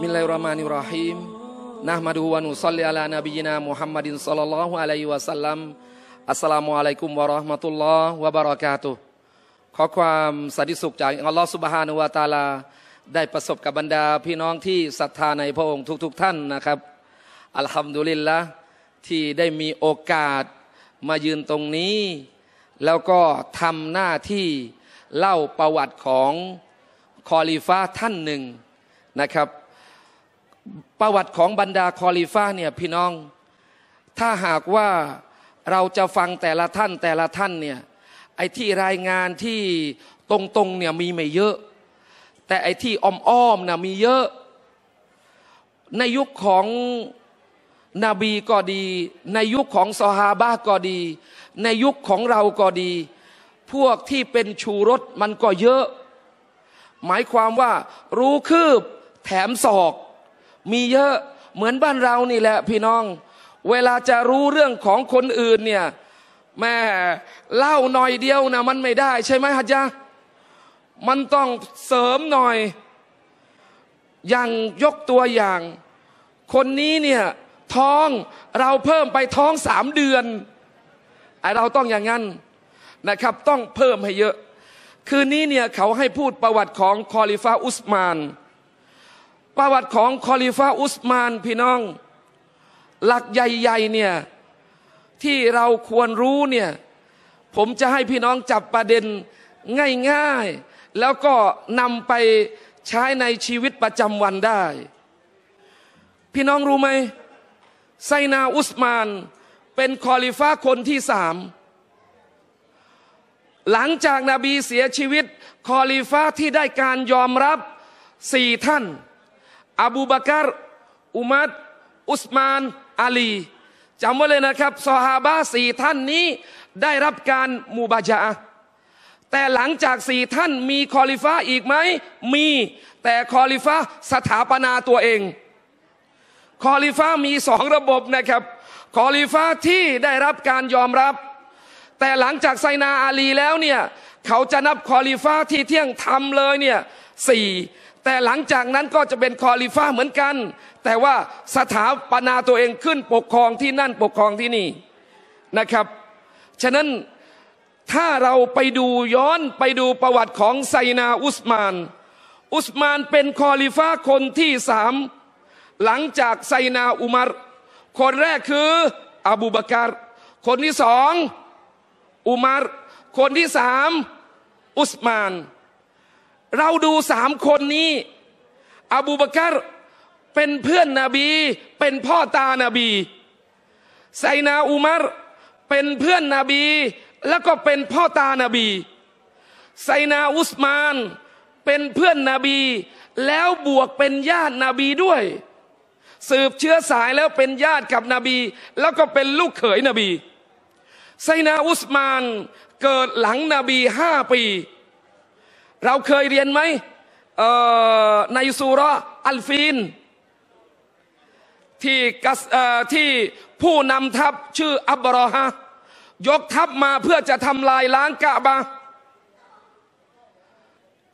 Bismillahirrahmanirrahim. Nahmaduhu ب a nusalli ala nabiyyina ل u h ل m m a d i n sallallahu ل l a i h i wasallam. Assalamualaikum warahmatullahi w a b a r a k a ขอความสันติสุขจากอัลลอฮฺสุบฮานุวาตาลา ได้ประสบกับบรรดาพี่น้องที่ศรัทธาในพระองค์ทุก ๆ ท่านนะครับ อัลฮัมดุลิลละที่ได้มีโอกาสมายืนตรงนี้ แล้วก็ทำหน้าที่เล่าประวัติของ คอลีฟ้าท่านหนึ่ง นะครับประวัติของบรรดาคอลิฟ้าเนี่ยพี่น้อง ถ้าหากว่าเราจะฟังแต่ละท่านแต่ละท่านเนี่ยไอ้ที่รายงานที่ตรงๆเนี่ยมีไม่เยอะ แต่ไอ้ที่อ้อมๆนะมีเยอะ ในยุคของนบีก็ดี ในยุคของซอฮาบะก็ดี ในยุคของเราก็ดี พวกที่เป็นชูรสมันก็เยอะ หมายความว่ารู้คืบแถมศอกมีเยอะเหมือนบ้านเรานี่แหละพี่น้อง เวลาจะรู้เรื่องของคนอื่นเนี่ย แม่เล่าหน่อยเดียวนะมันไม่ได้ใช่ไหมฮะจ๊ะมันต้องเสริมหน่อยอย่างยกตัวอย่าง คนนี้เนี่ยท้องเราเพิ่มไปท้องสามเดือน เราต้องอย่างนั้นนะครับ ต้องเพิ่มให้เยอะ คืนนี้เนี่ย เขาให้พูดประวัติของคอลิฟาอุสมานประวัติของคอลิฟาอุสมานพี่น้องหลักใหญ่ ๆ เนี่ยที่เราควรรู้เนี่ยผมจะให้พี่น้องจับประเด็นง่ายๆ แล้วก็นำไปใช้ในชีวิตประจำวันได้ พี่น้องรู้ไหมไซนาอุสมานเป็นคอลิฟ้าคนที่สามหลังจากนาบีเสียชีวิตคอลิฟ้าที่ได้การยอมรับสี่ท่านอบูบักรอุมัดอุสมาน อาลี จำไว้เลยนะครับซอฮาบะสี่ท่านนี้ได้รับการมูบาจาแต่หลังจากสี่ท่านมีคอลิฟ้าอีกไหม มี แต่คอลิฟ้าสถาปนาตัวเอง คอลิฟ้ามีสองระบบนะครับ คอลิฟ้าที่ได้รับการยอมรับ แต่หลังจากไซนาอาลีแล้วเนี่ย เขาจะนับคอลิฟ้าที่เที่ยงธรรมเลยเนี่ยสี่แต่หลังจากนั้นก็จะเป็นคอลิฟ้าเหมือนกัน แต่ว่าสถาปนาตัวเองขึ้นปกครองที่นั่นปกครองที่นี่นะครับ ฉะนั้นถ้าเราไปดูย้อนไปดูประวัติของไซนาอุสมาน อุสมานเป็นคอลิฟ้าคนที่สามหลังจากไซนาอุมารคนแรกคืออบูบากรคนที่สองอุมารคนที่สามอุสมานเราดูสามคนนี้ อบูบากรเป็นเพื่อนนบี เป็นพ่อตานาบี ไซนาอุมารเป็นเพื่อนนบี แล้วก็เป็นพ่อตานาบี ไซนาอุสมานเป็นเพื่อนนบี แล้วบวกเป็นญาตินบีด้วย สืบเชื้อสายแล้วเป็นญาติกับนบี แล้วก็เป็นลูกเขยนบี ไซนาอุสมานเกิดหลังนบีห้าปีเราเคยเรียนไหม ในสุรอัลฟีน ที่ที่ผู้นำทัพชื่ออับบรอฮะยกทัพมาเพื่อจะทำลายล้างกะบา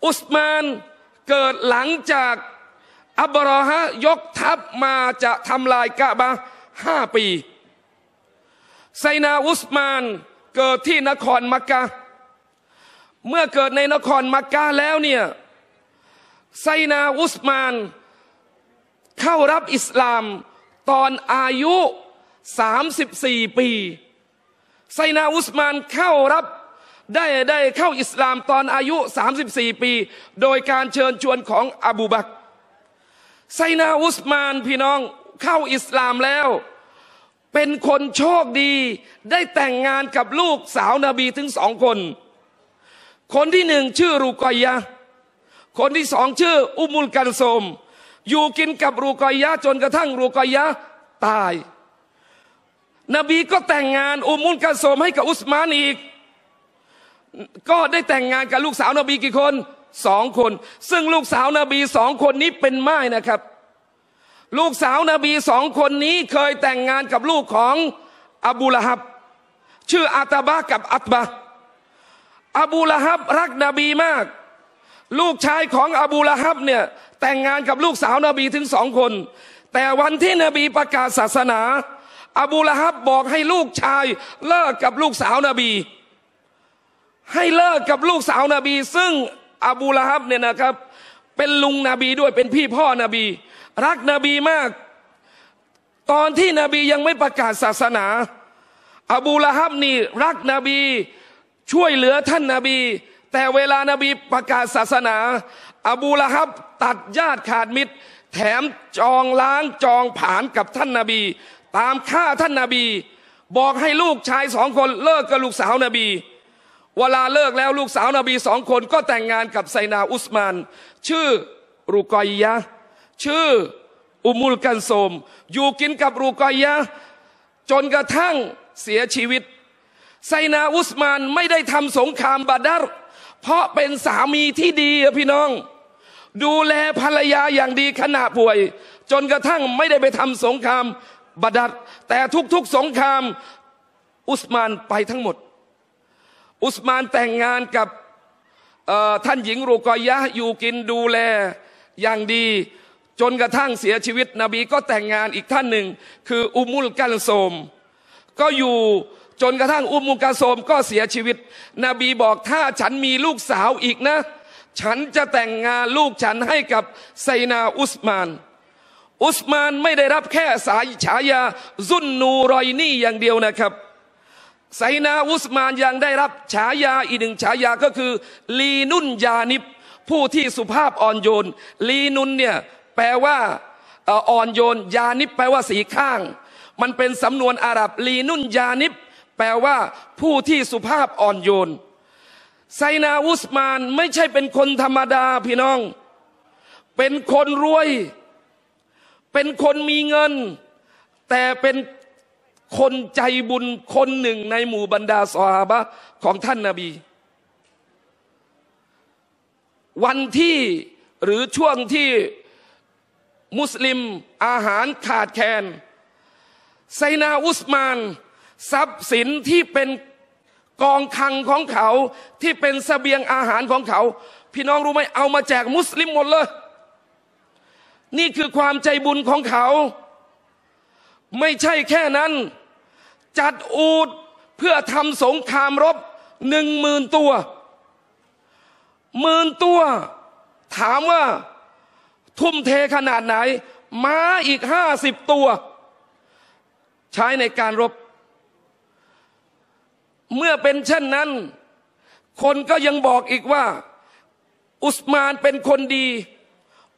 อุสมานเกิดหลังจากอับบรอฮะยกทัพมาจะทำลายกะบาห้าปีไซนาอุสมานเกิดที่นครมักกะเมื่อเกิดในนครมักกะแล้วเนี่ยไซนาอุสมานเข้ารับอิสลามตอนอายุ 34 ปีไซนาอุสมานเข้ารับได้ได้เข้าอิสลามตอนอายุ 34 ปี โดยการเชิญชวนของอบูบักไซนาอุสมานพี่น้องเข้าอิสลามแล้ว เป็นคนโชคดีได้แต่งงานกับลูกสาวนาบีถึงสองคนคนที่หนึ่งชื่อรูกอยะ คนที่สองชื่ออุมุลกันโมอยู่กินกับรูกอยะจนกระทั่งรูกอยะตาย นบีก็แต่งงานอุมุลกันโมให้กับอุสมานอีก ก็ได้แต่งงานกับลูกสาวนบีกี่คนสองคน ซึ่งลูกสาวนบีสองคนนี้เป็นไม้นะครับ ลูกสาวนบีสองคนนี้เคยแต่งงานกับลูกของอบูละฮับ ชื่ออาตาบะกับอัตบะอบูละฮับรักนบีมาก ลูกชายของอบูละฮับเนี่ยแต่งงานกับลูกสาวนบีถึงสองคน แต่วันที่นบีประกาศศาสนา อบูละฮับบอกให้ลูกชาย เลิกกับลูกสาวนาบี ให้เลิกกับลูกสาวนาบี ซึ่งอบูละฮับเนี่ยนะครับเป็นลุงนบีด้วยเป็นพี่พ่อนบี รักนบีมาก ตอนที่นบียังไม่ประกาศศาสนา อบูละฮับนี่รักนบีช่วยเหลือท่านนาบี แต่เวลานาบีประกาศศาสนา อบูละฮับตัดญาติขาดมิตร แถมจองล้างจองผานกับท่านนาบี ตามฆ่าท่านนาบี บอกให้ลูกชายสองคนเลิกกับลูกสาวนาบี เวลาเลิกแล้วลูกสาวนาบีสองคนก็แต่งงานกับไซนาอุสมาน ชื่อรุกอยยะชื่ออุมุลกันโสมอยู่กินกับรุกอยยะจนกระทั่งเสียชีวิตไซนาอุสมานไม่ได้ทำสงครามบาดารเพราะเป็นสามีที่ดีพี่น้องดูแลภรรยาอย่างดีขณะป่วย จนกระทั่งไม่ได้ไปทำสงครามบาดารแต่ทุก ๆ สงครามอุสมานไปทั้งหมด อุสมานแต่งงานกับท่านหญิงรูกอยะอยู่กินดูแลอย่างดี จนกระทั่งเสียชีวิตนบีก็แต่งงานอีกท่านหนึ่งคืออุมุลกัลโซมก็อยู่จนกระทั่งอุมมุกาโสมก็เสียชีวิต นบีบอกถ้าฉันมีลูกสาวอีกนะ ฉันจะแต่งงานลูกฉันให้กับไซนาอุสมาน อุสมานไม่ได้รับแค่สายฉายาซุนนูรอยนี่อย่างเดียวนะครับไซนาอุสมานยังได้รับฉายาอีกหนึ่งฉายาก็คือ ลีนุนยานิบผู้ที่สุภาพอ่อนโยนลีนุนเนี่ยแปลว่าอ่อนโยนยานิบแปลว่าสีข้าง มันเป็นสำนวนอาหรับ ลีนุนยานิบแปลว่าผู้ที่สุภาพอ่อนโยนไซนาอุสมานไม่ใช่เป็นคนธรรมดาพี่น้อง เป็นคนรวย เป็นคนมีเงิน แต่เป็นคนใจบุญคนหนึ่งในหมู่บรรดาสหาบะของท่านนาบี วันที่หรือช่วงที่มุสลิมอาหารขาดแคลนไซนาอุสมานทรัพย์สินที่เป็นกองคังของเขา ที่เป็นสเสบียงอาหารของเขา พี่น้องรู้ไหมเอามาแจกมุสลิมหมดเลย นี่คือความใจบุญของเขา ไม่ใช่แค่นั้น จัดอูดเพื่อทำสงครามรบหนึ่งหมื่นตัวหมื่นตัว ถามว่า ทุ่มเทขนาดไหน ม้าอีกห้าสิบตัว ใช้ในการรบเมื่อเป็นเช่นนั้น คนก็ยังบอกอีกว่า อุสมานเป็นคนดี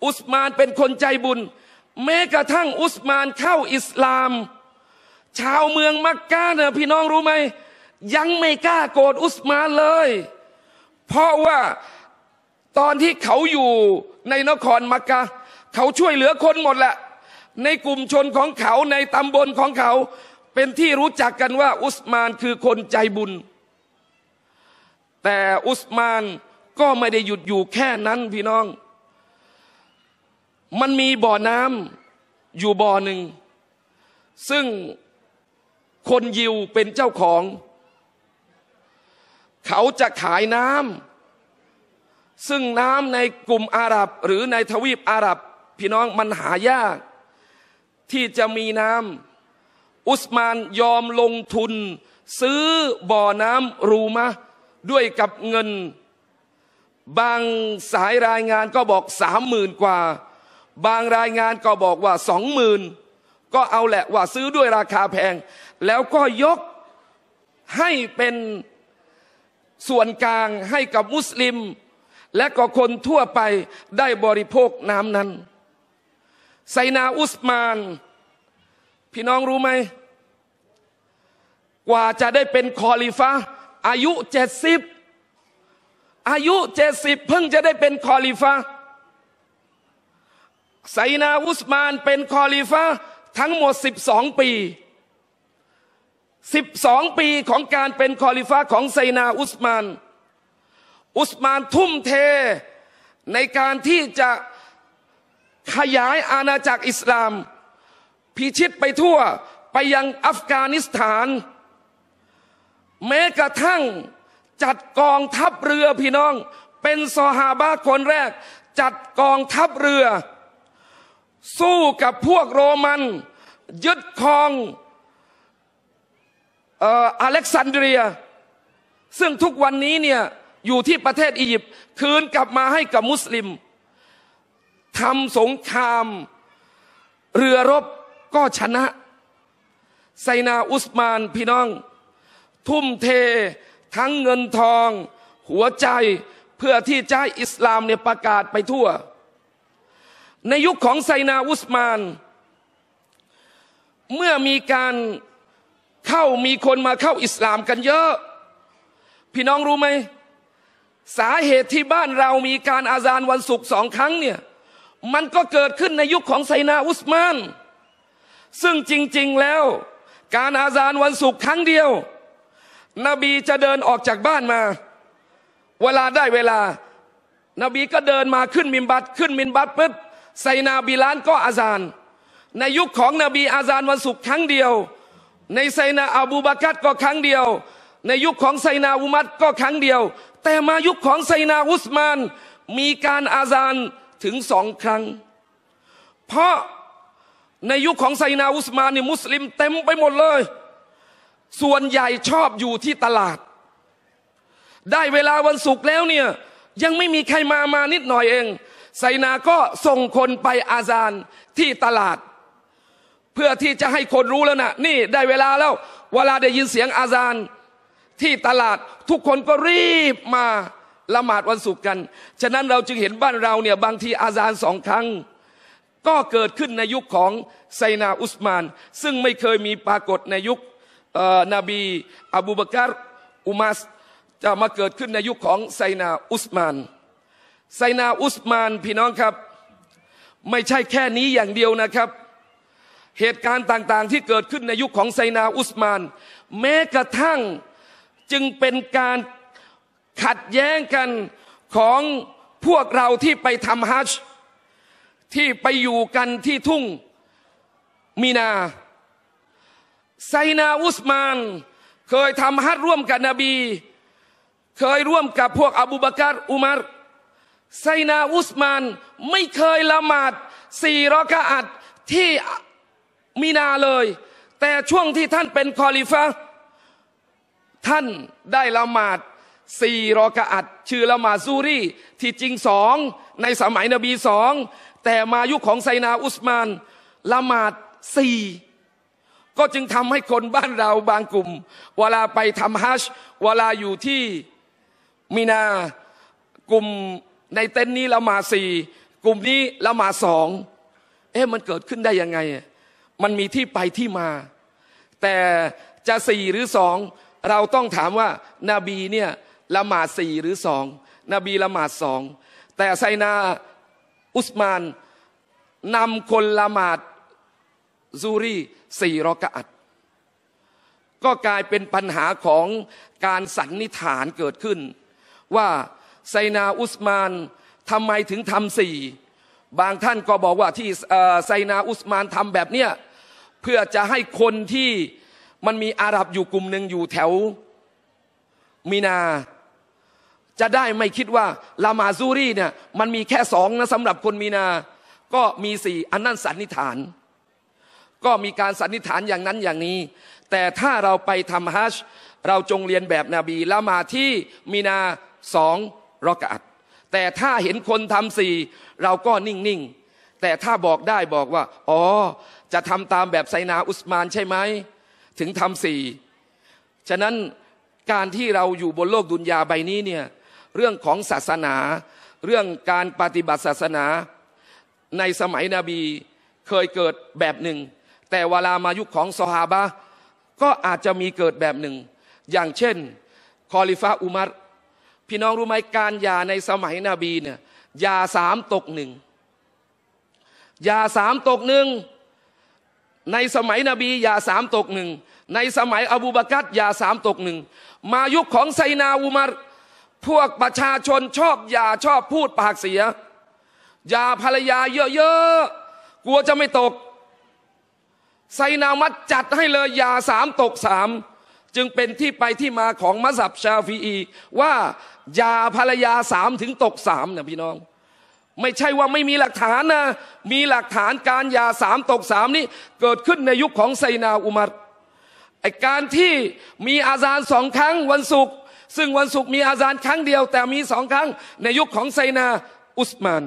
อุสมานเป็นคนใจบุญ แม้กระทั่งอุสมานเข้าอิสลาม ชาวเมืองมักกะเนี่ยพี่น้องรู้ไหม ยังไม่กล้าโกรธอุสมานเลย เพราะว่าตอนที่เขาอยู่ในนครมักกะเขาช่วยเหลือคนหมดแหละ ในกลุ่มชนของเขาในตำบลของเขาเป็นที่รู้จักกันว่าอุสมานคือคนใจบุญ แต่อุสมานก็ไม่ได้หยุดอยู่แค่นั้นพี่น้อง มันมีบ่อน้ำอยู่บ่อหนึ่งซึ่งคนยิวเป็นเจ้าของ เขาจะขายน้ำซึ่งน้ำในกลุ่มอาหรับหรือในทวีปอาหรับพี่น้องมันหายากที่จะมีน้ำอุสมานยอมลงทุน ซื้อบ่อน้ำรูมะด้วยกับเงิน บางสายรายงานก็บอกสามหมื่นกว่า บางรายงานก็บอกว่าสองหมื่นก็เอาแหละว่าซื้อด้วยราคาแพง แล้วก็ยกให้เป็นส่วนกลางให้กับ มุสลิม และก็คนทั่วไปได้บริโภคน้ำนั้นไซนาอุสมานพี่น้องรู้ไหมกว่าจะได้เป็นคอลิฟะอายุเจ็ดสิบอายุเจ็ดสิบเพิ่งจะได้เป็นคอลิฟะไซนาอุสมานเป็นคอลิฟะทั้งหมดสิบสองปีสิบสองปีของการเป็นคอลิฟะของไซนาอุสมาน อุสมานทุ่มเทในการที่จะขยายอาณาจักรอิสลามพิชิตไปทั่วไปยังอัฟกานิสถาน แม้กระทั่งจัดกองทัพเรือพี่น้องเป็นซอฮาบะคนแรกจัดกองทัพเรือ สู้กับพวกโรมัน ยึดครองอเล็กซานเดรีย ซึ่งทุกวันนี้เนี่ยอยู่ที่ประเทศอียิปต์คืนกลับมาให้กับมุสลิมทำสงครามเรือรบก็ชนะไซนาอุสมาน พี่น้อง ทุ่มเท ทั้งเงินทองหัวใจเพื่อที่จะอิสลามเนี่ยประกาศไปทั่ว ในยุคของไซนาอุสมาน เมื่อมีการเข้ามีคนมาเข้าอิสลามกันเยอะ พี่น้องรู้ไหม สาเหตุที่บ้านเรามีการอาซานวันศุกร์สองครั้งเนี่ยมันก็เกิดขึ้นในยุคของไซนาอุสมานซึ่งจริงๆแล้วการอาซานวันศุกร์ครั้งเดียว นบีจะเดินออกจากบ้านมา เวลาได้เวลา นบีก็เดินมาขึ้นมินบัตขึ้นมินบัตปุ๊บไซนาบิลานก็อาซาน ในยุคของนบีอาซานวันศุกร์ครั้งเดียว ในไซนาอาบูบากัดก็ครั้งเดียว ในยุคของไซนาอุมัดก็ครั้งเดียว แต่มายุคของไซนาอุสมาน มีการอาซานถึงสองครั้ง เพราะในยุคของไซนาอุสมานนี่มุสลิมเต็มไปหมดเลย ส่วนใหญ่ชอบอยู่ที่ตลาด ได้เวลาวันศุกร์แล้วเนี่ยยังไม่มีใครมามานิดหน่อยเองไซนาก็ส่งคนไปอาซานที่ตลาด เพื่อที่จะให้คนรู้แล้วนะนี่ได้เวลาแล้วเวลาได้ยินเสียงอาซานที่ตลาด ทุกคนก็รีบมาละหมาดวันศุกร์กัน ฉะนั้นเราจึงเห็นบ้านเราเนี่ยบางทีอาซานสองครั้งก็เกิดขึ้นในยุคของไซนาอุสมาน ซึ่งไม่เคยมีปรากฏในยุคนบี อบูบากรอุมัสจะมาเกิดขึ้นในยุคของไซนาอุสมานไซนาอุสมาน พี่น้องครับไม่ใช่แค่นี้อย่างเดียวนะครับ เหตุการณ์ต่างๆ ที่เกิดขึ้นในยุคของไซนาอุสมาน แม้กระทั่งจึงเป็นการขัดแย้งกันของพวกเราที่ไปทำฮัจญ์ที่ไปอยู่กันที่ทุ่ง มีนาไซนาอุสมานเคยทำฮัทร่วมกับนบี เคยร่วมกับพวกอบูบากรอุมารไซนาอุสมานไม่เคยละหมาดสี่รอกะอัดที่มีนาเลย แต่ช่วงที่ท่านเป็นคอลิฟะท่านได้ละหมาดสี่รอกะอัดชื่อละหมาดซูรี่ที่จริงสองในสมัยนบีสองแต่มายุคของไซนาอุสมานละหมาดสี่ก็จึงทำให้คนบ้านเราบางกลุ่ม เวลาไปทำฮัชเวลาอยู่ที่มีนากลุ่มในเต็นท์นี้ละหมาดสี่กลุ่มนี้ละหมาดสองเอ๊ะมันเกิดขึ้นได้ยังไง มันมีที่ไปที่มา แต่จะสี่หรือสองเราต้องถามว่านาบีเนี่ยละหมาดสี่หรือสองนบีละหมาดสองแต่ไซนาอุสมานนำคนละหมาดซูรีสี่รอกะอัดก็กลายเป็นปัญหาของการสันนิษฐานเกิดขึ้น ว่าไซนาอุสมานทำไมถึงทำสี่ บางท่านก็บอกว่าที่ไซนาอุสมานทำแบบเนี้ยเพื่อจะให้คนที่มันมีอาหรับอยู่กลุ่มหนึ่งอยู่แถวมีนาจะได้ไม่คิดว่าละมาซูรีเนี่ยมันมีแค่สองนะสำหรับคนมีนา ก็มีสี่อันนั้นสันนิษฐาน ก็มีการสันนิษฐานอย่างนั้นอย่างนี้ แต่ถ้าเราไปทำฮัจเราจงเรียนแบบนาบีละมาที่มีนาสองรอกัดแต่ถ้าเห็นคนทำสี่เราก็นิ่งๆ แต่ถ้าบอกได้บอกว่าอ๋อจะทำตามแบบไซนาอุสมานใช่ไหมถึงทำสี่ ฉะนั้นการที่เราอยู่บนโลกดุนยาใบนี้เนี่ยเรื่องของศาสนาเรื่องการปฏิบัติศาสนา ในสมัยนบีเคยเกิดแบบหนึ่ง แต่เวลามายุคของซอฮาบะก็อาจจะมีเกิดแบบหนึ่ง อย่างเช่น คอลิฟะอุมัรพี่น้องรู้ไหมการยาในสมัยนบีเนี่ยยาสามตกหนึ่งยาสามตกหนึ่งในสมัยนบียาสามตกหนึ่งในสมัยอบูบากัดยาสามตกหนึ่งมายุคของไซนาอุมัรพวกประชาชนชอบอย่าชอบพูดปากเสีย อย่าภรรยาเยอะๆ กลัวจะไม่ตก ไซนามัดจัดให้เลยยาสามตกสามจึงเป็นที่ไปที่มาของมัสับชาฟีอี ว่ายาภรรยาสามถึงตกสามนะพี่น้อง ไม่ใช่ว่าไม่มีหลักฐานนะ มีหลักฐานการยาสามตกสามนี้ เกิดขึ้นในยุคของไซนาอุมัดไอการที่มีอาซานสองครั้งวันศุกร์ซึ่งวันศุกร์มีอาซานครั้งเดียวแต่มีสองครั้งในยุคของไซนาอุสมาน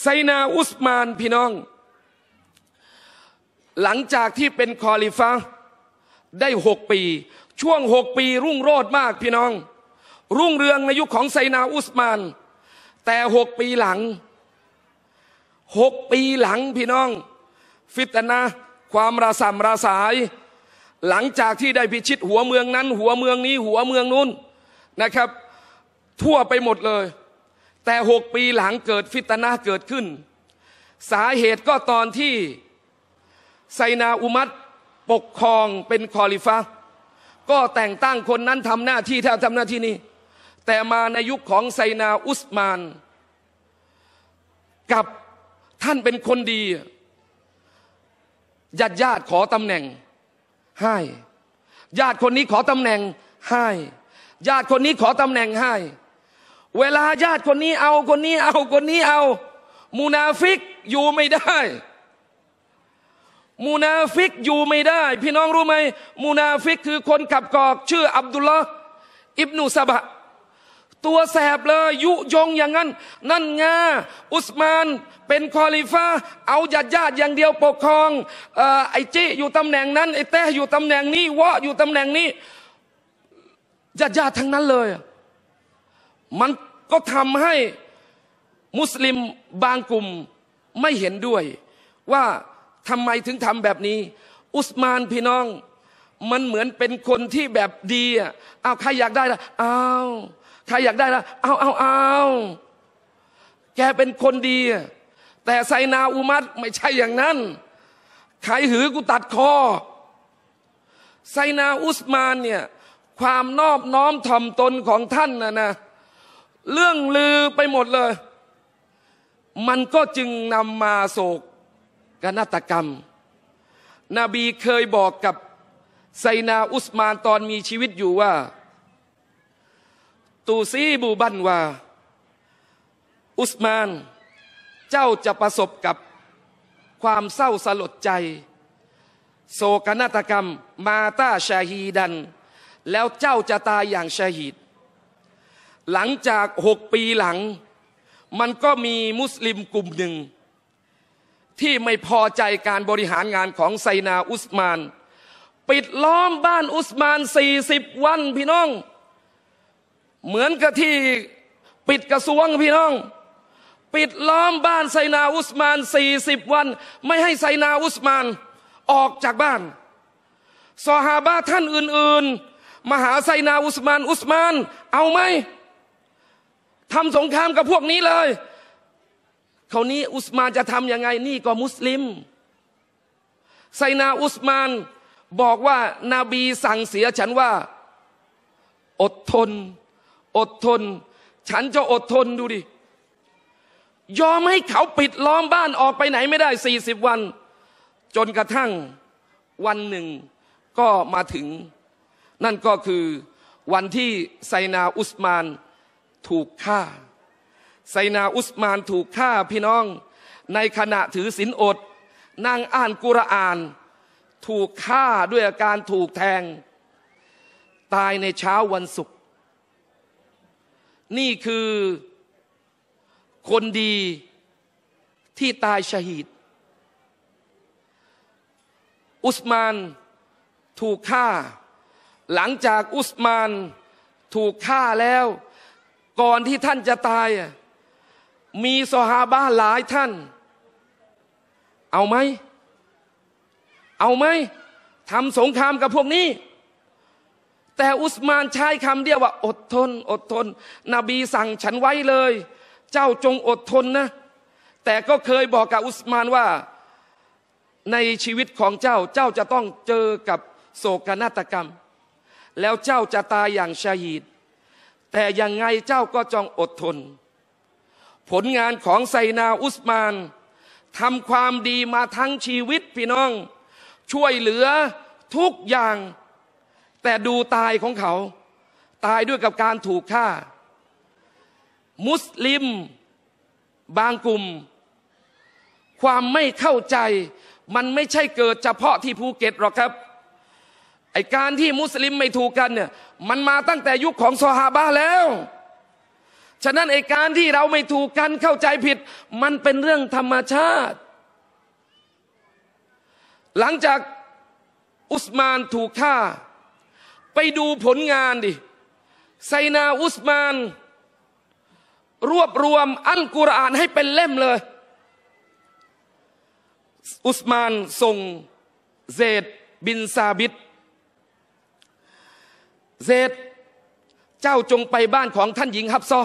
ไซนาอุสมานพี่น้อง หลังจากที่เป็นคอลิฟะได้หกปี ช่วงหกปีรุ่งโรจน์มากพี่น้อง รุ่งเรืองในยุคของไซนาอุสมาน แต่หกปีหลังหกปีหลังพี่น้อง ฟิตนะความราสมราสาย หลังจากที่ได้พิชิตหัวเมืองนั้น หัวเมืองนี้ หัวเมืองนู้นนะครับทั่วไปหมดเลย แต่หกปีหลังเกิดฟิตนาเกิดขึ้น สาเหตุก็ตอนที่ไซนาอุมัตปกครองเป็นคอลิฟะก็แต่งตั้งคนนั้นทำหน้าที่ถ้าทำหน้าที่นี้ แต่มาในยุคของไซนาอุสมาน กับท่านเป็นคนดีญาติญาติขอตำแหน่ง ให้ญาติคนนี้ขอตำแหน่ง ให้ญาติคนนี้ขอตำแหน่งให้ เวลาญาติคนนี้เอาคนนี้ เอาคนนี้เอา มูนาฟิกอยู่ไม่ได้ มูนาฟิกอยู่ไม่ได้ พี่น้องรู้ไหมมูนาฟิกคือคนขับกอก ชื่ออับดุลละอิบนุสบะตัวแสบเลยยุยงอย่างนั้นนั่นงาอุสมานเป็นคอลิฟ้าเอาญาติญาติอย่างเดียวปกครองอไอจีอยู่ตำแหน่งนั้นไอเต้อยู่ตำแหน่งนี้วะอยู่ตำแหน่งนี้ญาติญาติทั้งนั้นเลย มันก็ทำให้มุสลิมบางกลุ่มไม่เห็นด้วยว่าทำไมถึงทำแบบนี้ อุสมานพี่น้อง มันเหมือนเป็นคนที่แบบดีอ่ะเอาใครอยากได้ละเอาใครอยากได้ละเอาเอาเอาแกเป็นคนดีแต่ไซนาอุมัดไม่ใช่อย่างนั้นใครหือกูตัดคอไซนาอุสมานเนี่ยความนอบน้อมถ่อมตนของท่านนะนะ เรื่องลือไปหมดเลย มันก็จึงนำมาโศกกนากรรมนบีเคยบอกกับไซนาอุสมานตอนมีชีวิตอยู่ว่า ตูซีบูบันว่า อุสมานเจ้าจะประสบกับความเศร้าสลดใจ โศกนากรรมมาตาชาฮีดันแล้วเจ้าจะตายอย่างชาหิดหลังจากหกปีหลัง มันก็มีมุสลิมกลุ่มหนึ่ง ที่ไม่พอใจการบริหารงานของไซนาอุสมาน ปิดล้อมบ้านอุสมานสี่สิบวันพี่น้อง เหมือนกับที่ปิดกระทรวงพี่น้อง ปิดล้อมบ้านไซนาอุสมานสี่สิบวัน ไม่ให้ไซนาอุสมานออกจากบ้าน ซอฮาบะท่านอื่น ๆมหาไซนาอุสมาน อุสมาน เอาไหมทำสงครามกับพวกนี้เลยคราวนี้อุสมานจะทำยังไง นี่ก็มุสลิมไซนาอุสมาน บอกว่านาบีสั่งเสียฉันว่า อดทน อดทน ฉันจะอดทนดูดิยอมให้เขาปิดล้อมบ้านออกไปไหนไม่ได้สี่สิบวัน จนกระทั่ง วันหนึ่งก็มาถึงนั่นก็คือวันที่ไซนาอุสมานถูกฆ่าไซนาอุสมานถูกฆ่าพี่น้องในขณะถือศีลอด นั่งอ่านกุรอาน ถูกฆ่าด้วยอาการถูกแทง ตายในเช้าวันศุกร์นี่คือคนดีที่ตายชหีดอุสมานถูกฆ่าหลังจากอุสมานถูกฆ่าแล้ว ก่อนที่ท่านจะตาย มีสหาบ้าหลายท่าน เอาไหม เอาไหมทำสงครามกับพวกนี้ แต่อุสมานใช้คำเดียวว่า อดทน อดทนนบีสั่งฉันไว้เลย เจ้าจงอดทนนะแต่ก็เคยบอกกับอุสมานว่าในชีวิตของเจ้าเจ้าจะต้องเจอกับโศกนาฏกรรมแล้วเจ้าจะตายอย่างชาฮีด แต่ยังไงเจ้าก็จองอดทน ผลงานของไซนาอุสมานทำความดีมาทั้งชีวิตพี่น้อง ช่วยเหลือทุกอย่าง แต่ดูตายของเขา ตายด้วยกับการถูกฆ่า มุสลิม บางกลุ่มความไม่เข้าใจ มันไม่ใช่เกิดเฉพาะที่ภูเก็ตหรอกครับไอการที่มุสลิมไม่ถูกกันเนี่ยมันมาตั้งแต่ยุคของซอฮาบะแล้วฉะนั้นไอการที่เราไม่ถูกกันเข้าใจผิด มันเป็นเรื่องธรรมชาติ หลังจากอุสมานถูกฆ่า ไปดูผลงานดิไซนาอุสมาน รวบรวมอัลกุรอานให้เป็นเล่มเลย อุสมานส่งเซดบินซาบิดเซดเจ้าจงไปบ้านของท่านหญิงฮับซอ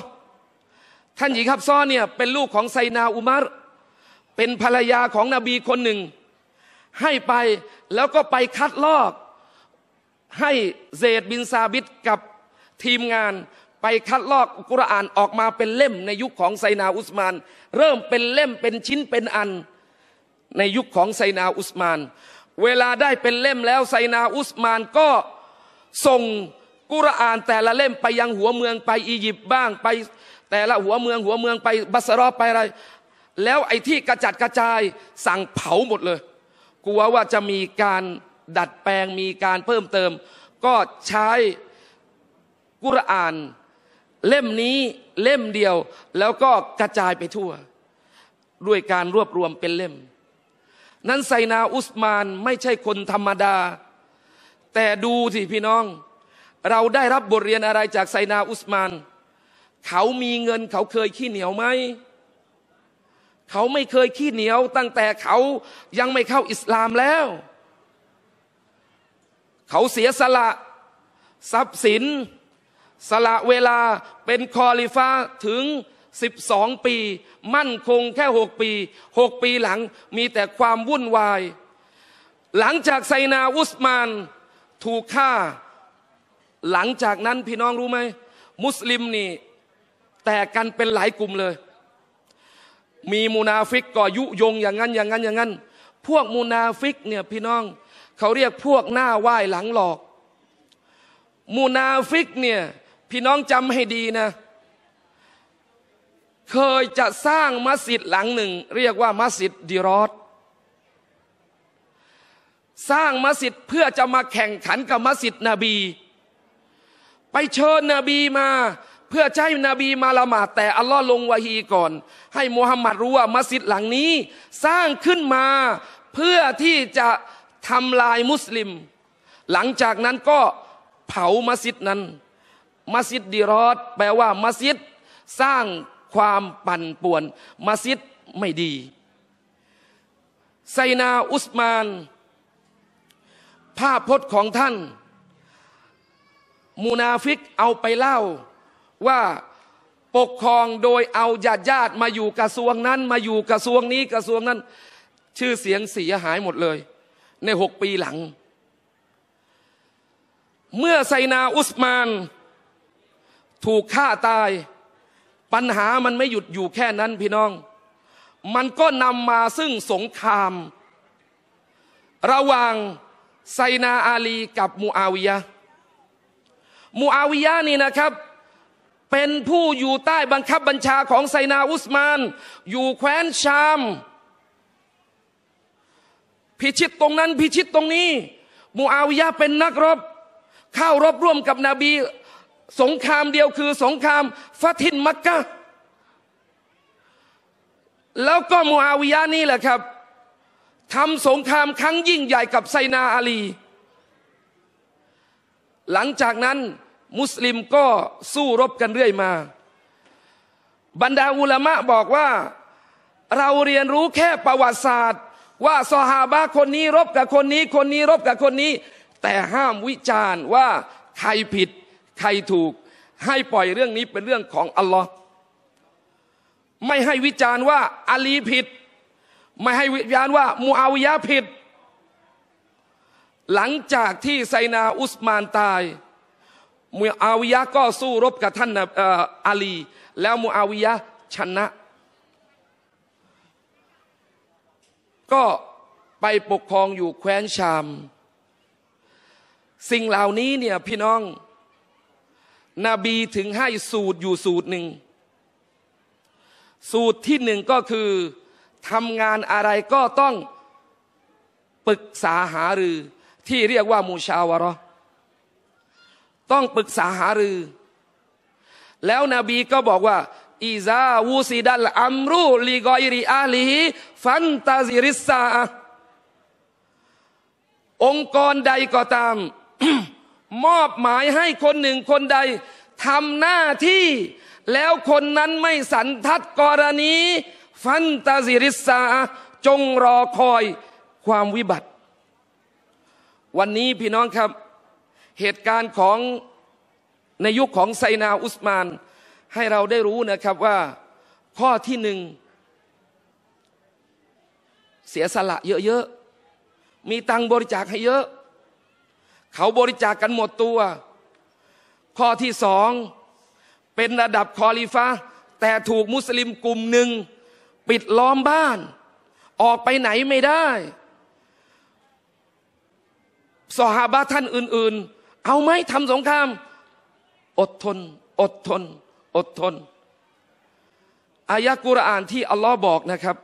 ท่านหญิงฮับซอเนี่ยเป็นลูกของไซนาอุมารเป็นภรรยาของนบีคนหนึ่ง ให้ไปแล้วก็ไปคัดลอกให้เซดบินซาบิดกับทีมงานไปคัดลอกอุกุรอานออกมาเป็นเล่มในยุคของไซนาอุสมาน เริ่มเป็นเล่มเป็นชิ้นเป็นอันในยุคของไซนาอุสมาน เวลาได้เป็นเล่มแล้วไซนาอุสมานก็ส่งกุรอานแต่ละเล่มไปยังหัวเมืองไปอียิปต์บ้างไป แต่ละหัวเมืองหัวเมืองไปบัสรอไปอะไร แล้วไอ้ที่กระจัดกระจายสั่งเผาหมดเลยกลัวว่าจะมีการดัดแปลงมีการเพิ่มเติม ก็ใช้กุรอาน เล่มนี้เล่มเดียวแล้วก็กระจายไปทั่ว ด้วยการรวบรวมเป็นเล่ม นั้นไซนาอุสมานไม่ใช่คนธรรมดา แต่ดูสิพี่น้องเราได้รับบทเรียนอะไรจากไซนาอุสมาน เขามีเงินเขาเคยขี้เหนียวไหม เขาไม่เคยขี้เหนียวตั้งแต่เขายังไม่เข้าอิสลามแล้ว เขาเสียสละทรัพย์สิน สละเวลาเป็นคอลิฟ้าถึง 12 ปี มั่นคงแค่ 6 ปี 6 ปีหลังมีแต่ความวุ่นวาย หลังจากไซนาอุสมานถูกฆ่าหลังจากนั้นพี่น้องรู้ไหมมุสลิมนี่ แตกกันเป็นหลายกลุ่มเลย มีมูนาฟิกก่อยุยงอย่างนั้นอย่างนั้นอย่างนั้น พวกมูนาฟิกเนี่ยพี่น้องเขาเรียกพวกหน้าไหว้หลังหลอกมูนาฟิกเนี่ยพี่น้องจำให้ดีนะ เคยจะสร้างมัสยิดหลังหนึ่ง เรียกว่ามัสยิดดิรอดสร้างมัสยิดเพื่อจะมาแข่งขันกับมัสยิดนบีไปเชิญนบีมา เพื่อจะให้นบีมาละหมาด แต่อัลลอฮ์ลงวะฮีก่อน ให้มูฮัมหมัดรู้ว่ามัสยิดหลังนี้ สร้างขึ้นมา เพื่อที่จะทำลายมุสลิม หลังจากนั้นก็เผามัสยิดนั้นมัสยิดดีรอดแปลว่า มัสยิด สร้างความปั่นป่วนมัสยิดไม่ดีไซนาอุสมานภาพพจน์ของท่านมูนาฟิกเอาไปเล่าว่าปกครองโดยเอาญาติญาติมาอยู่กระทรวงนั้นมาอยู่กระทรวงนี้กระทรวงนั้นชื่อเสียงเสียหายหมดเลยในหกปีหลัง เมื่อไซนาอุสมานถูกฆ่าตาย ปัญหามันไม่หยุดอยู่แค่นั้นพี่น้อง มันก็นำมาซึ่งสงคราม ระหว่างไซนาอาลีกับมูอาวิยะมูอาวิยะนี่นะครับ เป็นผู้อยู่ใต้บังคับบัญชาของไซนาอุสมาน อยู่แคว้นชาม พิชิตตรงนั้นพิชิตตรงนี้มูอาวิยะเป็นนักรบเข้ารบร่วมกับนบี สงครามเดียวคือ สงครามฟาทินมักกะ แล้วก็มูอาวิยะนี่แหละครับทำสงครามครั้งยิ่งใหญ่กับไซนาอาลี หลังจากนั้นมุสลิมก็สู้รบกันเรื่อยมา บรรดาอุลามะบอกว่าเราเรียนรู้แค่ประวัติศาสตร์ ว่าสหาบะคนนี้รบกับคนนี้ คนนี้รบกับคนนี้ แต่ห้ามวิจารณ์ว่าใครผิด ใครถูกให้ปล่อยเรื่องนี้เป็นเรื่องของอัลลอฮ์ไม่ให้วิจารณ์ว่าอาลีผิด ไม่ให้วิจารณ์ว่ามูอาวิยะผิด หลังจากที่ไซนาอุสมานตายมูอาวิยะก็สู้รบกับท่านอาลี แล้วมูอาวิยะชนะ ก็ไปปกครองอยู่แคว้นชาม สิ่งเหล่านี้เนี่ยพี่น้องนบีถึงให้สูตรอยู่สูตรหนึ่ง สูตรที่หนึ่งก็คือทำงานอะไรก็ต้องปรึกษาหารือที่เรียกว่ามูชาวะรอต้องปรึกษาหารือ แล้วนบีก็บอกว่าอิซาวูซิดัลอัมรูลีกอยริอาลีฟันตาซิริสาองค์กรใดก็ตาม มอบหมายให้คนหนึ่งคนใดทำหน้าที่ แล้วคนนั้นไม่สันทัดกรณีฟันตาซิริสาจงรอคอยความวิบัติ วันนี้พี่น้องครับเหตุการณ์ของในยุคของไซนาอุสมานให้เราได้รู้นะครับว่า ข้อที่หนึ่งเสียสละเยอะๆมีตังบริจาคให้เยอะ เขาบริจาคกกันหมดตัว ข้อที่สองเป็นระดับคอลิฟะแต่ถูกมุสลิมกลุ่มหนึ่ง ปิดล้อมบ้าน ออกไปไหนไม่ได้ สหาบะท่านอื่นๆเอาไหมทำสงคราม อดทน อดทน อดทน อายะกุรอานที่อัลลอฮ์บอกนะครับ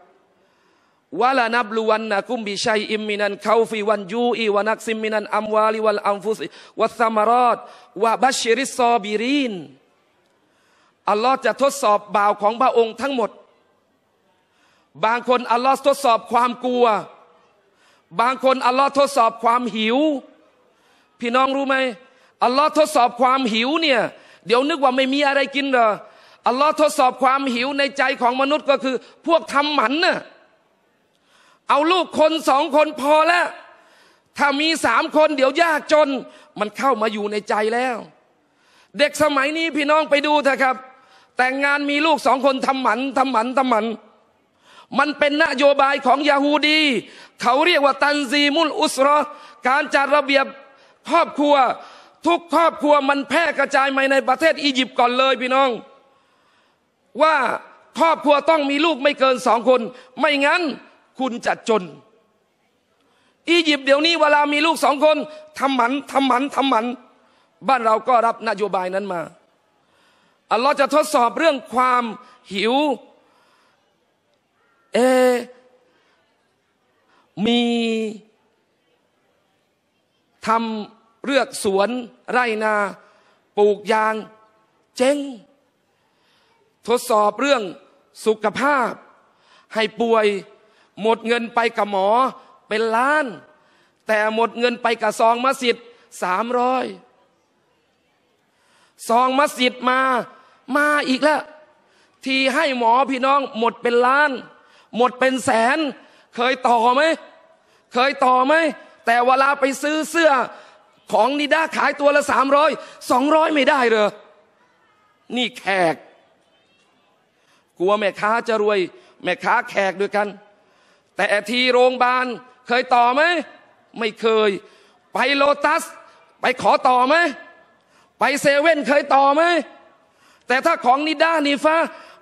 วะลานับลวันนะคุมบิชัยอิมมินันเขาฟีวันยูอีวานักซิมมินันอัมวาลิวัลอัมฟุสวัสมารอดวะบัชริซอบิรีนอัลลอฮ์จะทดสอบบ่าวของพระองค์ทั้งหมด บางคนอัลลอฮ์ทดสอบความกลัว บางคนอัลลอฮ์ทดสอบความหิวพี่น้องรู้ไหมอัลลอฮ์ทดสอบความหิวเนี่ย เดี๋ยวนึกว่าไม่มีอะไรกินเหรอ อัลลอฮ์ทดสอบความหิวในใจของมนุษย์ก็คือ พวกทำหมันน่ะเอาลูกคนสองคนพอแล้วถ้ามีสามคนเดี๋ยวยากจน มันเข้ามาอยู่ในใจแล้ว เด็กสมัยนี้พี่น้องไปดูเถอะครับ แต่งงานมีลูกสองคนทำหมันทำหมันทำหมัน มันเป็นนโยบายของยาฮูดีเขาเรียกว่าตันซีมุลอุสรอการจัดระเบียบครอบครัวทุกครอบครัวมันแพร่กระจายมาในประเทศอียิปต์ก่อนเลยพี่น้อง ว่าครอบครัวต้องมีลูกไม่เกินสองคน ไม่งั้นคุณจะจน อียิปต์เดี๋ยวนี้เวลามีลูกสองคนทำหมันทำหมันทำหมัน บ้านเราก็รับนโยบายนั้นมาอัลลอฮ์จะทดสอบเรื่องความหิวเอมี ทำเลือกสวนไรนา ปลูกยางเจ๊งทดสอบเรื่องสุขภาพ ให้ป่วยหมดเงินไปกับหมอเป็นล้าน แต่หมดเงินไปกับซองมัสยิดสามร้อยซองมัสยิดมา มาอีกแล้ว ทีให้หมอพี่น้องหมดเป็นล้าน หมดเป็นแสน เคยต่อไหม เคยต่อไหม แต่เวลาไปซื้อเสื้อของนิด้าขายตัวละสามร้อยสองร้อยไม่ได้เลยนี่แขก กลัวแม่ค้าจะรวย แม่ค้าแขกด้วยกัน แต่ทีโรงพยาบาลเคยต่อไหมไม่เคย ไปโลตัสไปขอต่อไหมไปเซเว่นเคยต่อไหมแต่ถ้าของนิด้านีฟ้า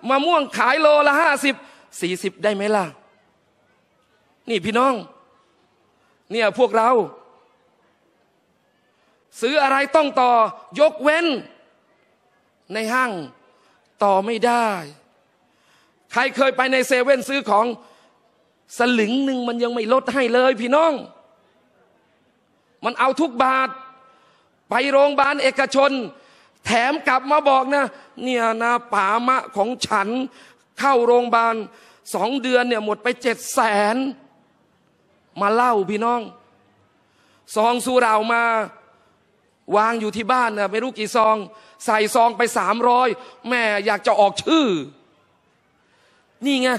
มะม่วงขายโลละห้าสิบสี่สิบได้ไหมล่ะ นี่พี่น้อง เนี่ยพวกเราซื้ออะไรต้องต่อยกเว้นในห้างต่อไม่ได้ ใครเคยไปในเซเว่นซื้อของสลึงหนึ่งมันยังไม่ลดให้เลยพี่น้อง มันเอาทุกบาท ไปโรงพยาบาลเอกชน แถมกลับมาบอกนะเนี่ยนะป๋ามะของฉันเข้าโรงพยาบาลสองเดือนเนี่ยหมดไปเจ็ดแสนมาเล่าพี่น้องซองสุรามาวางอยู่ที่บ้านนะไม่รู้กี่ซองใส่ซองไปสามร้อยแม่อยากจะออกชื่อ นี่ไง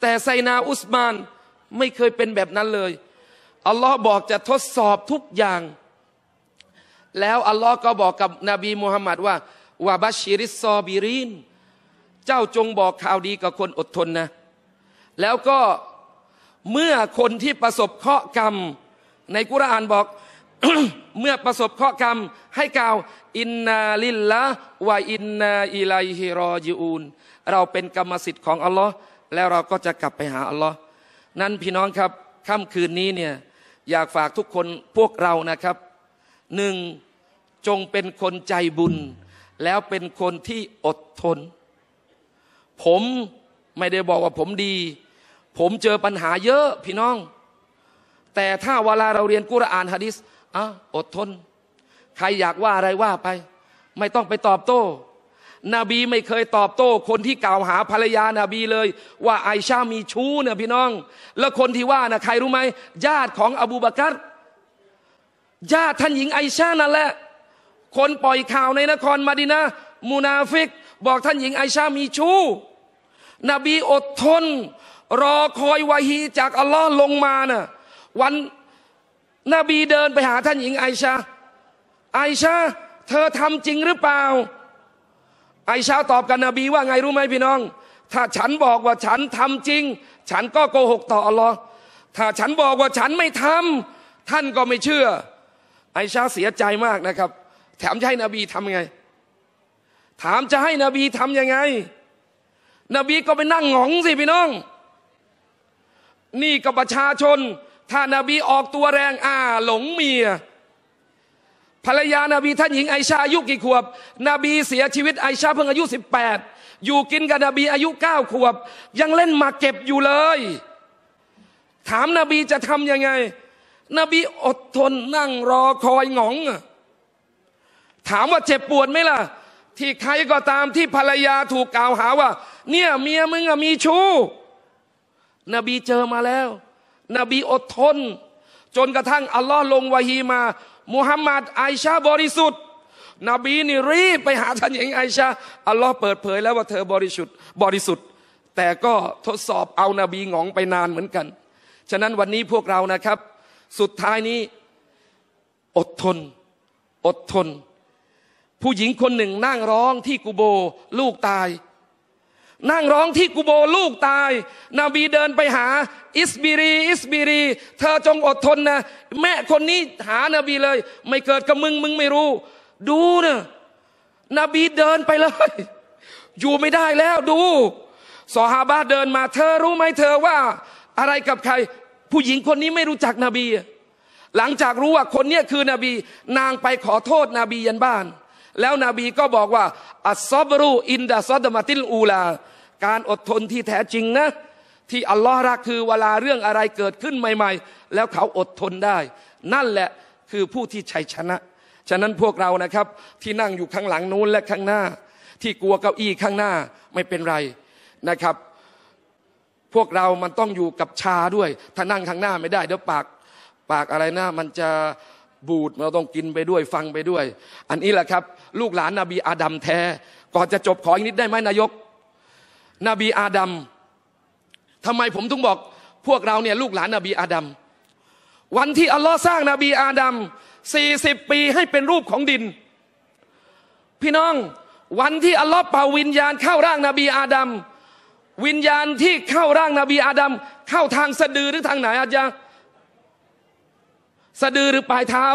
แต่ไซนาอุสมานไม่เคยเป็นแบบนั้นเลย อัลลอฮ์บอกจะทดสอบทุกอย่าง แล้วอัลลอฮ์ก็บอกกับนบีมูฮัมมัดว่าวาบัชิริซอบิรินเจ้าจงบอกข่าวดีกับคนอดทนนะ แล้วก็เมื่อคนที่ประสบเคราะห์กรรมในกุรานบอกเมื่อประสบเคราะห์กรรมให้กล่าว อินนาลิลละวาอินนาอิลัยฮิรอจิอูนเราเป็นกรรมสิทธิ์ของอัลลอฮ์แล้วเราก็จะกลับไปหาอัลลอฮ์นั้นพี่น้องครับค่ำคืนนี้เนี่ยอยากฝากทุกคนพวกเรานะครับ หนึ่งจงเป็นคนใจบุญ แล้วเป็นคนที่อดทน ผมไม่ได้บอกว่าผมดี ผมเจอปัญหาเยอะพี่น้อง แต่ถ้าเวลาเราเรียนกุรอานฮะดิษอ้าอดทน ใครอยากว่าอะไรว่าไป ไม่ต้องไปตอบโต้ นบีไม่เคยตอบโต้ คนที่กล่าวหาภรรยานาบีเลย ว่าไอชา มีชู้เนี่ยพี่น้อง แล้วคนที่ว่านะใครรู้ไหมญาติของอบูบากัต ญาติท่านหญิงไอชานั่นแหละ คนปล่อยข่าวในนครมาดินามูนาฟิก บอกท่านหญิงไอชา มีชู้ นบีอดทน รอคอยวาฮีจากอัลลอฮ์ลงมานะ่ะวันนบีเดินไปหาท่านหญิงไอชา ไอชา เธอทำจริงหรือเปล่า ไอชาตอบกับนบี ว่าไงรู้ไหมพี่น้อง ถ้าฉันบอกว่าฉันทำจริง ฉันก็โกหกต่ออัลลอฮ์ถ้าฉันบอกว่าฉันไม่ทำท่านก็ไม่เชื่อ ไอชาเสียใจมากนะครับ แถมจะให้นบีทำไง ถามจะให้นบีทำยังไง นบีก็ไปนั่งหงงสิพี่น้อง นี่กับประชาชนถ้านาบีออกตัวแรงอ่าหลงเมียภรรยานาบีท่านหญิงไอชาอายุกี่ขวบนบีเสียชีวิตไอชาเพิ่งอายุ18อยู่กินกับนบีอายุ9ขวบ ยังเล่นมาเก็บอยู่เลย ถามนาบีจะทำยังไง นบีอดทนนั่งรอคอยหงองถามว่าเจ็บปวดไหมล่ะ ที่ใครก็ตามที่ภรรยาถูกกล่าวหาว่า เนี่ยเมียมึงมีชู้นบีเจอมาแล้วนบีอดทน จนกระทั่ง อัลลอฮ์ลงวาฮีมา มุฮัมมัด ไอชาบริสุทธิ์นบีนี่รีบไปหาท่านหญิงไอชาอัลลอฮ์เปิดเผยแล้วว่าเธอบริสุทธิ์ บริสุทธิ์ แต่ก็ทดสอบเอานาบีงองไปนานเหมือนกัน ฉะนั้นวันนี้พวกเรานะครับ สุดท้ายนี้ อดทน อดทน ผู้หญิงคนหนึ่งนั่งร้องที่กูโบลูกตายนั่งร้องที่กูโบลูกตายนบีเดินไปหา อิสบิรีอิสบิรีเธอจงอดทนนะแม่คนนี้หานาบีเลย ไม่เกิดกับมึงมึงไม่รู้ ดูนะนบีเดินไปเลย อยู่ไม่ได้แล้วดูสฮาบาเดินมา เธอรู้ไหมเธอว่าอะไรกับใคร ผู้หญิงคนนี้ไม่รู้จักนบี หลังจากรู้ว่าคนนี้คือนบี นางไปขอโทษนบียันบ้านแล้วนบีก็บอกว่าอัสซอบรูอินดาซอดมาติลอูลา การอดทนที่แท้จริงนะ ที่อัลลอฮ์รัก คือเวลาเรื่องอะไรเกิดขึ้นใหม่ๆ แล้วเขาอดทนได้ นั่นแหละ คือผู้ที่ชัยชนะ ฉะนั้นพวกเรานะครับที่นั่งอยู่ข้างหลังนู้นและข้างหน้า ที่กลัวเก้าอี้ข้างหน้าไม่เป็นไรนะครับ พวกเรามันต้องอยู่กับชาด้วย ถ้านั่งข้างหน้าไม่ได้เดี๋ยวปากปากอะไรหน้ามันจะบูดเราต้องกินไปด้วยฟังไปด้วย อันนี้แหละครับลูกหลานนาบีอาดัมแท้ ก่อนจะจบขออีกนิดได้ไหมนายก นบีอาดัมทำไมผมถึงบอก พวกเราเนี่ยลูกหลานนาบีอาดัมวันที่ อัลลอฮ์สร้างนาบีอาดัม40 ปีให้เป็นรูปของดิน พี่น้องวันที่อัลลอฮ์เป่าวิญญาณเข้าร่างนาบีอาดัมวิญญาณที่เข้าร่างนาบีอาดัมเข้าทางสะดือหรือทางไหนอาจารย์สะดือหรือปลายเท้า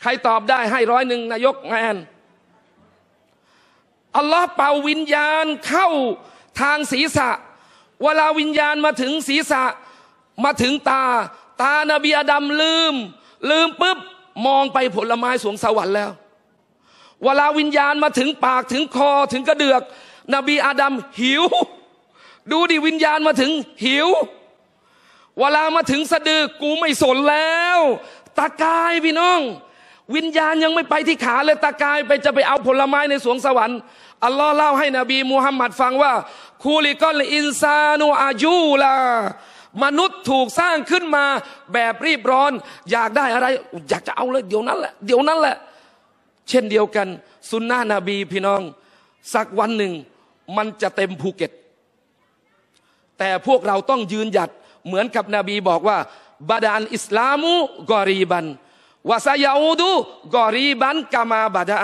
ใครตอบได้ให้ร้อยหนึ่งนายกแอนอัลลอฮ์เป่าวิญญาณเข้าทางศีรษะ เวลาวิญญาณมาถึงศีรษะมาถึงตา ตานาบีอาดัมลืม ลืมปุ๊บมองไปผลไม้สวงสวรรค์แล้ว เวลาวิญญาณมาถึงปากถึงคอถึงกระเดือก นบีอาดัมหิว ดูดิวิญญาณมาถึงหิว เวลามาถึงสะดือกูไม่สนแล้ว ตะกายพี่น้องวิญญาณยังไม่ไปที่ขาเลยตะกายไปจะไปเอาผลไม้ในสวงสวรรค์อัลลอฮ์เล่าให้นบีมูฮัมมัดฟังว่า คูลิกอลอินซานูอายูลามนุษย์ถูกสร้างขึ้นมาแบบรีบร้อนอยากได้อะไร อยากจะเอาเลย เดี๋ยวนั้นแหละเดี๋ยวนั้นแหละ เช่นเดียวกัน สุนนะนบีพี่น้อง สักวันหนึ่ง มันจะเต็มภูเก็ต แต่พวกเราต้องยืนหยัดเหมือนกับนบีบอกว่าบาดานอิสลามุกอรีบันวาซายาอูดูกอรีบันกามาบาดา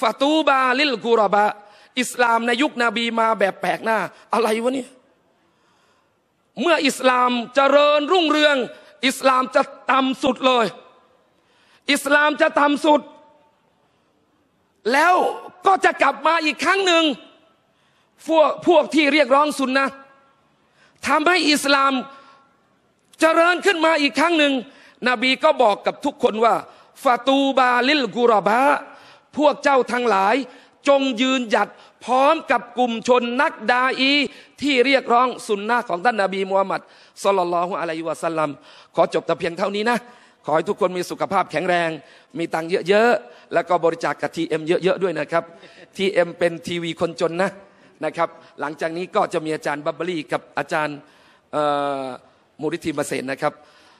ฟาตูบาลิลกูรบะอิสลามในยุคนบีมาแบบแปลกหน้า อะไรวะเนี่ยเมื่ออิสลามจเจริญรุ่งเรืองอิสลามจะต่ำสุดเลย อิสลามจะต่ำสุด แล้วก็จะกลับมาอีกครั้งหนึ่ง พวกพวกที่เรียกร้องสุนนะทำให้อิสลามจเจริญขึ้นมาอีกครั้งหนึ่งนบีก็บอกกับทุกคนว่าฟาตูบาลิลกุรบะพวกเจ้าทั้งหลายจงยืนหยัดพร้อมกับกลุ่มชนนักดาอี ที่เรียกร้องสุนนะของท่านนาบีมูฮัมมัดสลลัลฮุอะลัยฮิวะสัลลัมขอจบแต่เพียงเท่านี้นะ ขอให้ทุกคนมีสุขภาพแข็งแรงมีตังค์เยอะๆแล้วก็บริจาคกับทีเอ็มเยอะๆด้วยนะครับทีเอ็มเป็นทีวีคนจนนะนะครับหลังจากนี้ก็จะมีอาจารย์บับเบอรี่กับอาจารย์มูริธีมาเซนนะครับ